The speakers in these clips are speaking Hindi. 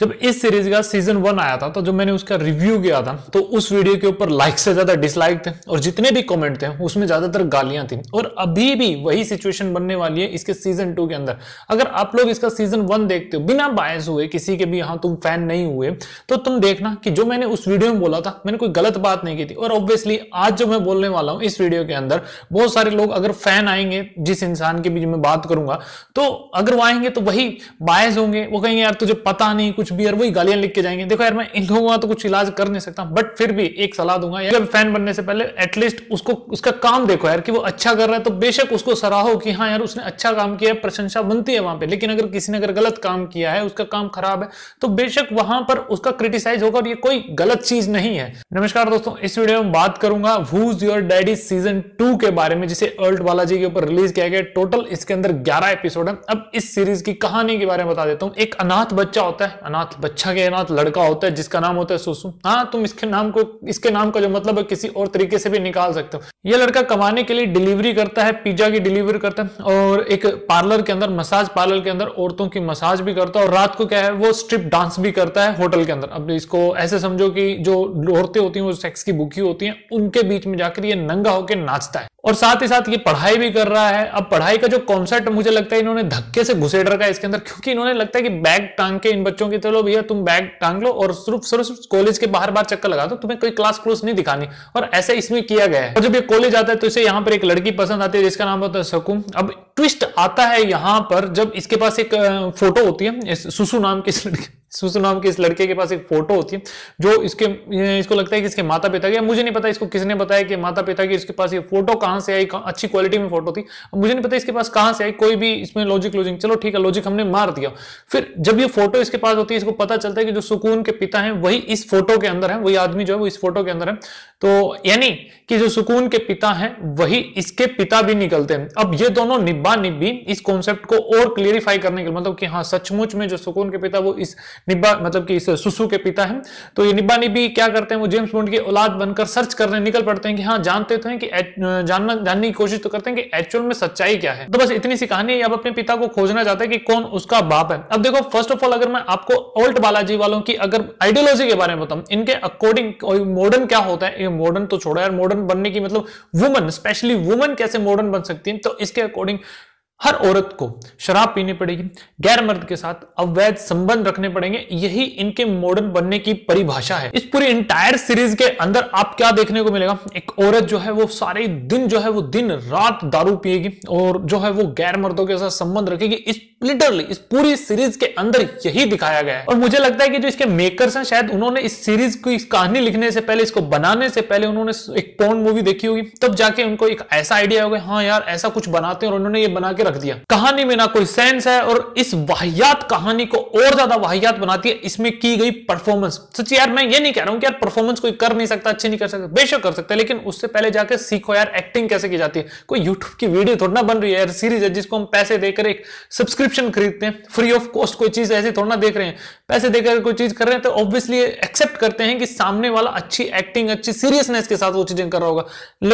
जब इस सीरीज का सीजन वन आया था तो जब मैंने उसका रिव्यू किया था तो उस वीडियो के ऊपर लाइक से ज्यादा डिसलाइक थे और जितने भी कमेंट थे उसमें ज्यादातर गालियां थी और अभी भी वही सिचुएशन बनने वाली है इसके सीजन टू के अंदर अगर आप लोग इसका सीजन वन देखते हो बिना बायस हुए किसी के भी हाँ तुम फैन नहीं हुए तो तुम देखना कि जो मैंने उस वीडियो में बोला था मैंने कोई गलत बात नहीं की थी और ऑब्वियसली आज जो मैं बोलने वाला हूँ इस वीडियो के अंदर बहुत सारे लोग अगर फैन आएंगे जिस इंसान के भी मैं बात करूंगा तो अगर वो आएंगे तो वही बायस होंगे वो कहेंगे यार तुझे पता नहीं कुछ कुछ भी यार वही गालियां लिख के जाएंगे देखो यार मैं इन लोगों का तो कुछ इलाज कर नहीं सकता बट फिर भी एक सलाह दूंगा यार फैन बनने से पहले एटलीस्ट उसको उसका काम देखो यार कि वो अच्छा कर रहा है तो बेशक उसको सराहो कि हाँ यार उसने अच्छा काम किया है प्रशंसा बनती है वहां पर लेकिन अगर किसी ने अगर गलत काम किया है उसका काम खराब है तो बेशक वहां पर उसका क्रिटिसाइज होगा और ये कोई गलत चीज नहीं है नमस्कार दोस्तों इस वीडियो में बात करूंगा who's your daddy season two के बारे में जिसे अर्ल्ट बालाजी के ऊपर रिलीज किया गया टोटल इसके अंदर ग्यारह एपिसोड है अब इस सीरीज की कहानी के बारे में बता देता हूँ एक अनाथ बच्चा होता है अनाथ बच्चा के अनाथ लड़का होता है जिसका नाम होता है सुसु हाँ तुम इसके नाम को इसके नाम का जो मतलब है किसी और तरीके से भी निकाल सकते हो ये लड़का कमाने के लिए डिलीवरी करता है पिज्जा की डिलीवरी करता है और एक पार्लर के अंदर मसाज पार्लर के अंदर औरतों की मसाज भी करता है और रात को क्या है वो स्ट्रिप डांस भी करता है होटल के अंदर अब इसको ऐसे समझो कि जो औरतें होती हैं वो सेक्स की भूखी होती हैं उनके बीच में जाकर ये नंगा होकर नाचता है और साथ ही साथ ये पढ़ाई भी कर रहा है अब पढ़ाई का जो कॉन्सेप्ट मुझे लगता है इन्होंने धक्के से घुसेड रखा है इसके अंदर क्योंकि इन्होंने लगता है कि बैग टांग के इन बच्चों की चलो भैया तुम बैग टांग लो और सिर्फ सिर्फ कॉलेज के बाहर बाहर चक्कर लगा दो तुम्हें कोई क्लास क्लोज नहीं दिखानी और ऐसे इसमें किया गया है और जब ये कॉलेज आता है तो इसे यहाँ पर एक लड़की पसंद आती है जिसका नाम होता है सकुम अब ट्विस्ट आता है यहां पर जब इसके पास एक फोटो होती है सुसु नाम के इस लड़के सुसु नाम के इस लड़के के पास एक फोटो होती है जो इसके इसको लगता है कि इसके माता पिता की मुझे नहीं पता इसको किसने बताया कि माता पिता की इसके पास ये फोटो कहां से आई अच्छी क्वालिटी में फोटो थी मुझे नहीं पता इसके पास कहां से आई कोई भी इसमें लॉजिक लॉजिक चलो ठीक है लॉजिक हमने मार दिया फिर जब ये फोटो इसके पास होती है इसको पता चलता है कि जो सुकून के पिता है वही इस फोटो के अंदर है वही आदमी जो है वो इस फोटो के अंदर है तो यानी कि जो सुकून के पिता है वही इसके पिता भी निकलते हैं अब ये दोनों बा निब्बी इस कॉन्सेप्ट को और क्लियरिफाई करने के लिए मतलब कि हाँ सचमुच में जो सुकून के पिता वो इस निब्बा मतलब कि इस सुसु के पिता हैं तो ये निब्बा निब्बी क्या करते हैं वो जेम्स बॉन्ड की औलाद बनकर सर्च करने निकल पड़ते हैं कि हाँ जानते तो हैं कि जानना जानने की कोशिश तो करते हैं कि एक्चुअल में सच्चाई क्या है तो बस इतनी सी कहानी है अब अपने पिता को खोजना चाहते हैं कि कौन उसका बाप है अब देखो फर्स्ट ऑफ ऑल अगर मैं आपको ओल्ट बालाजी वालों की अगर आइडियोलॉजी के बारे में बताऊँ इनके अकॉर्डिंग मॉडर्न क्या होता है ये मॉडर्न तो छोड़ा यार मॉडर्न बनने की मतलब वुमन स्पेशली वुमन कैसे मॉडर्न बन सकती है तो इसके अकॉर्डिंग हर औरत को शराब पीनी पड़ेगी गैर मर्द के साथ अवैध संबंध रखने पड़ेंगे यही इनके मॉडर्न बनने की परिभाषा है इस पूरी इंटायर सीरीज के अंदर आप क्या देखने को मिलेगा एक औरत जो है वो सारे दिन जो है वो दिन रात दारू पिएगी और जो है वो गैर मर्दों के साथ संबंध रखेगी इस लिटरली इस पूरी सीरीज के अंदर यही दिखाया गया है और मुझे लगता है कि जो इसके मेकर्स हैं शायद उन्होंने इस सीरीज को इस कहानी लिखने से पहले इसको बनाने से पहले उन्होंने एक पोर्न मूवी देखी होगी तब जाके उनको एक ऐसा आइडिया होगा हाँ यार ऐसा कुछ बनाते हैं और उन्होंने ये बना के रख दिया कहानी में ना कोई सेंस है और इस वाहियात कहानी को और ज्यादा वाहियात बनाती है इसमें की गई परफॉर्मेंस सच यार मैं ये नहीं कह रहा हूँ कि यार परफॉर्मेंस कोई कर नहीं सकता अच्छी नहीं कर सकता बेशक कर सकता लेकिन उससे पहले जाकर सीखो यार एक्टिंग कैसे की जाती है कोई यूट्यूब की वीडियो थोड़ी ना बन रही है यार सीरीज है जिसको हम पैसे देकर एक सब्सक्रिप्शन सब्सक्रिप्शन खरीदते हैं फ्री ऑफ कॉस्ट कोई चीज ऐसे थोड़ा ना देख रहे हैं पैसे देकर कोई चीज कर रहे हैं तो ऑब्वियसली एक्सेप्ट करते हैं कि सामने वाला अच्छी एक्टिंग अच्छी सीरियसनेस के साथ वो चीजें कर रहा होगा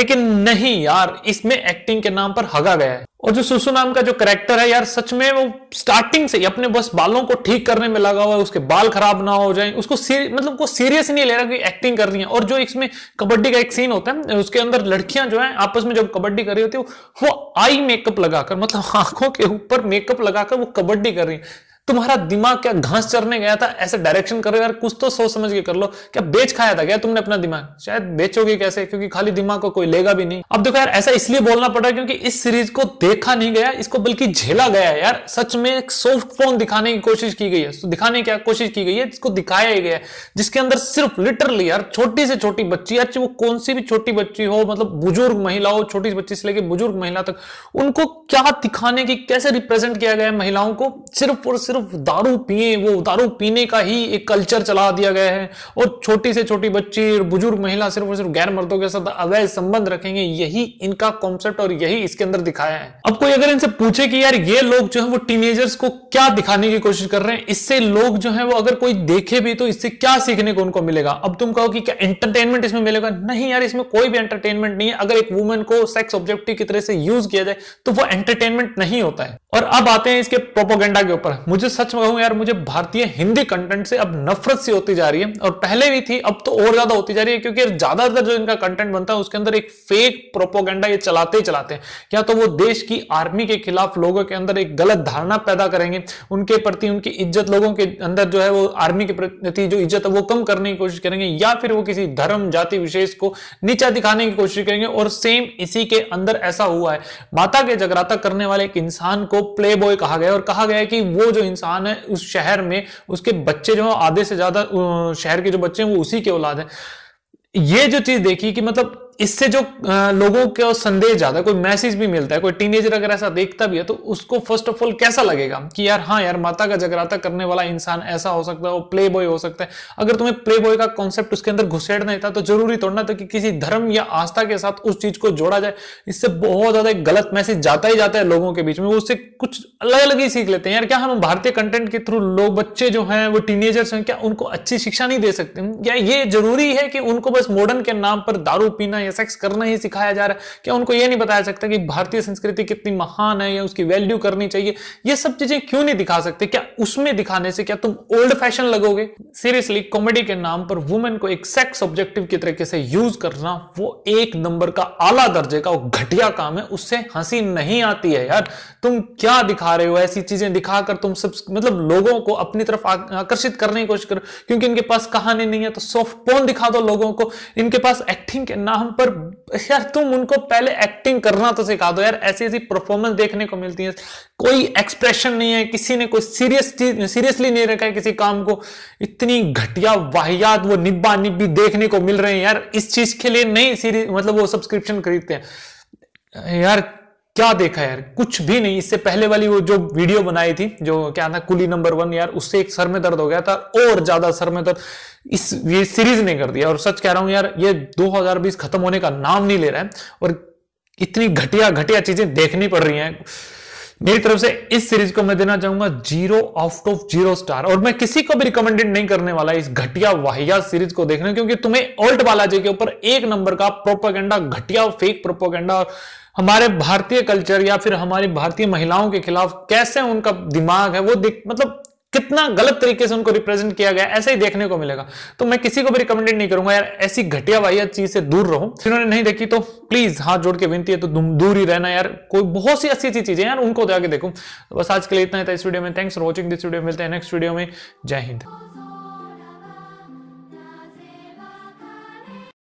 लेकिन नहीं यार इसमें एक्टिंग के नाम पर हगा गया है और जो सुसु नाम का जो करेक्टर है यार सच में वो स्टार्टिंग से ही अपने बस बालों को ठीक करने में लगा हुआ है उसके बाल खराब ना हो जाए उसको मतलब को सीरियस नहीं ले रहा कि एक्टिंग कर रही है और जो इसमें कबड्डी का एक सीन होता है उसके अंदर लड़कियां जो है आपस में जब कबड्डी कर रही होती है वो आई मेकअप लगाकर मतलब आंखों के ऊपर मेकअप लगाकर वो कबड्डी कर रही है तुम्हारा दिमाग क्या घास चरने गया था ऐसे डायरेक्शन करो यार कुछ तो सोच समझ के कर लो क्या बेच खाया था क्या तुमने अपना दिमाग शायद बेचोगे कैसे क्योंकि खाली दिमाग को कोई लेगा भी नहीं अब देखो यार ऐसा इसलिए बोलना पड़ रहा है क्योंकि इस सीरीज को देखा नहीं गया इसको बल्कि झेला गया है यार सच में एक सॉफ्ट फोन दिखाने की कोशिश की गई है तो दिखाने की कोशिश की गई है जिसको दिखाया गया है जिसके अंदर सिर्फ लिटरली यार छोटी से छोटी बच्ची यार वो कौन सी भी छोटी बच्ची हो मतलब बुजुर्ग महिला हो छोटी बच्ची से लेकर बुजुर्ग महिला तक उनको क्या दिखाने की कैसे रिप्रेजेंट किया गया है महिलाओं को सिर्फ और सिर्फ सिर्फ दारू पिए वो दारू पीने का ही एक कल्चर चला दिया गया है और छोटी से छोटी बच्ची बुजुर्ग महिला सिर्फ और सिर्फ गैर मर्दों के साथ अवैध संबंध रखेंगे यही इनका कॉन्सेप्ट और यही इसके अंदर दिखाया है अब कोई अगर इनसे पूछे कि यार ये लोग जो है वो टीनेजर्स को क्या दिखाने की कोशिश कर रहे हैं इससे लोग जो है वो अगर कोई देखे भी तो इससे क्या सीखने को उनको मिलेगा अब तुम कहो कि क्या एंटरटेनमेंट इसमें मिलेगा नहीं यार इसमें कोई भी एंटरटेनमेंट नहीं है अगर एक वुमेन को सेक्स ऑब्जेक्टिव की तरह से यूज किया जाए तो वो एंटरटेनमेंट नहीं होता है और अब आते हैं इसके प्रोपोगेंडा के ऊपर मुझे सच कहूं यार मुझे भारतीय हिंदी कंटेंट से अब नफरत सी होती जा रही है और पहले भी थी अब तो और ज्यादा होती जा रही है क्योंकि ज्यादातर जो इनका कंटेंट बनता है उसके अंदर एक फेक प्रोपोगेंडा ये चलाते चलाते हैं क्या तो वो देश की आर्मी के खिलाफ लोगों के अंदर एक गलत धारणा पैदा करेंगे उनके प्रति उनकी इज्जत लोगों के अंदर जो है वो आर्मी के प्रति जो इज्जत है वो कम करने की कोशिश करेंगे या फिर वो किसी धर्म जाति विशेष को नीचा दिखाने की कोशिश करेंगे और सेम इसी के अंदर ऐसा हुआ है माता के जगराता करने वाले एक इंसान को को प्ले बॉय कहा गया और कहा गया कि वो जो इंसान है उस शहर में उसके बच्चे जो है आधे से ज्यादा शहर के जो बच्चे हैं वो उसी के औलाद है ये जो चीज देखी कि मतलब इससे जो लोगों को संदेश ज्यादा कोई मैसेज भी मिलता है कोई टीनेजर अगर ऐसा देखता भी है तो उसको फर्स्ट ऑफ ऑल कैसा लगेगा कि यार हाँ यार माता का जगराता करने वाला इंसान ऐसा हो सकता है वो प्ले बॉय हो सकता है अगर तुम्हें प्ले बॉय का कॉन्सेप्ट उसके अंदर घुसेड़ना था तो जरूरी तोड़ना था कि किसी धर्म या आस्था के साथ उस चीज को जोड़ा जाए इससे बहुत ज्यादा एक गलत मैसेज जाता ही जाता है लोगों के बीच में वो उससे कुछ अलग अलग ही सीख लेते हैं यार क्या हम भारतीय कंटेंट के थ्रू लोग बच्चे जो हैं वो टीनेजर्स हैं क्या उनको अच्छी शिक्षा नहीं दे सकते क्या ये जरूरी है कि उनको बस मॉडर्न के नाम पर दारू पीना या सेक्स करना ही सिखाया जा रहा है क्या उनको ये नहीं बताया सकता कि भारतीय संस्कृति कितनी महान है या उसकी वैल्यू करनी चाहिए ये सब चीजें क्यों नहीं दिखा सकते क्या उसमें दिखाने से क्या तुम ओल्ड फैशन लगोगे सीरियसली कॉमेडी के नाम पर वुमेन को एक सेक्स ऑब्जेक्टिव की तरीके से यूज करना वो एक नंबर का आला दर्जे का घटिया काम है उससे हंसी नहीं आती है यार तुम क्या दिखा रहे हो ऐसी चीजें दिखाकर तुम सब मतलब लोगों को अपनी तरफ आकर्षित करने की कोशिश करो क्योंकि इनके पास कहानी नहीं है तो सॉफ्ट पोन दिखा दो लोगों को इनके पास एक्टिंग के नाम पर यार तुम उनको पहले एक्टिंग करना तो सिखा दो यार ऐसी ऐसी परफॉर्मेंस देखने को मिलती है कोई एक्सप्रेशन नहीं है किसी ने कोई सीरियस सीरियसली नहीं रखा है किसी काम को इतनी घटिया वाहियात वो निब्बा निब्बी देखने को मिल रहे हैं यार इस चीज के लिए नहीं मतलब वो सब्सक्रिप्शन खरीदते हैं यार क्या देखा यार कुछ भी नहीं इससे पहले वाली वो जो वीडियो बनाई थी जो क्या था कुली नंबर वन यार उससे एक सर में दर्द हो गया था और ज्यादा सर में दर्द इस ये सीरीज ने कर दिया और सच कह रहा हूं यार ये 2020 खत्म होने का नाम नहीं ले रहा है और इतनी घटिया घटिया चीजें देखनी पड़ रही हैं मेरी तरफ से इस सीरीज को मैं देना चाहूंगा zero out of zero star और मैं किसी को भी रिकमेंडेड नहीं करने वाला इस घटिया वाहिया सीरीज को देखना क्योंकि तुम्हें ओल्ट बालाजी के ऊपर एक नंबर का प्रोपोगेंडा घटिया फेक प्रोपोगेंडा और हमारे भारतीय कल्चर या फिर हमारी भारतीय महिलाओं के खिलाफ कैसे उनका दिमाग है वो मतलब कितना गलत तरीके से उनको रिप्रेजेंट किया गया ऐसा ही देखने को मिलेगा तो मैं किसी को भी रिकमेंडेड नहीं करूंगा यार ऐसी घटिया वाहिया चीज से दूर रहो जिन्होंने नहीं देखी तो प्लीज हाथ जोड़ के विनती है तो दूर ही रहना यार कोई बहुत सी अच्छी अच्छी चीजें यार उनको जाके तो देखो तो बस आज के लिए इतना इस वीडियो में thanks for watching this video मिलते हैं नेक्स्ट वीडियो में जय हिंद